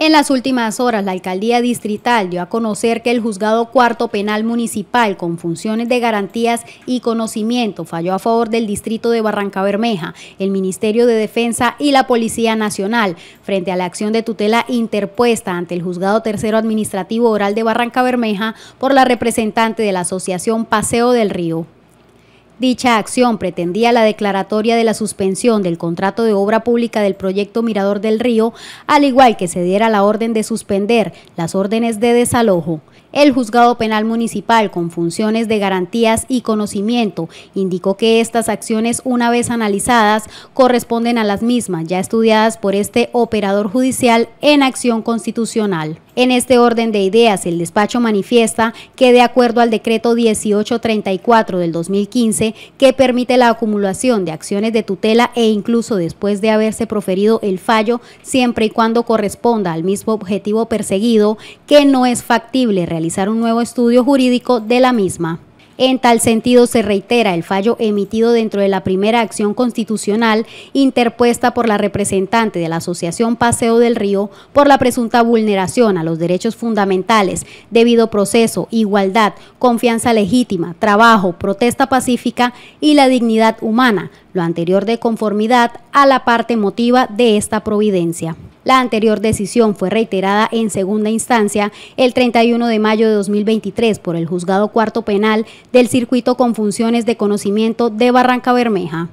En las últimas horas, la alcaldía distrital dio a conocer que el juzgado cuarto penal municipal con funciones de garantías y conocimiento falló a favor del distrito de Barranca Bermeja, el Ministerio de Defensa y la Policía Nacional frente a la acción de tutela interpuesta ante el juzgado tercero administrativo oral de Barranca Bermeja por la representante de la Asociación Paseo del Río. Dicha acción pretendía la declaratoria de la suspensión del contrato de obra pública del proyecto Mirador del Río, al igual que se diera la orden de suspender las órdenes de desalojo. El juzgado penal municipal, con funciones de garantías y conocimiento, indicó que estas acciones, una vez analizadas, corresponden a las mismas ya estudiadas por este operador judicial en acción constitucional. En este orden de ideas, el despacho manifiesta que de acuerdo al decreto 1834 del 2015, que permite la acumulación de acciones de tutela e incluso después de haberse proferido el fallo, siempre y cuando corresponda al mismo objetivo perseguido, que no es factible realizar un nuevo estudio jurídico de la misma. En tal sentido, se reitera el fallo emitido dentro de la primera acción constitucional interpuesta por la representante de la Asociación Paseo del Río por la presunta vulneración a los derechos fundamentales, debido proceso, igualdad, confianza legítima, trabajo, protesta pacífica y la dignidad humana, lo anterior de conformidad a la parte motiva de esta providencia. La anterior decisión fue reiterada en segunda instancia el 31 de mayo de 2023 por el Juzgado Cuarto Penal del Circuito con funciones de conocimiento de Barranca Bermeja.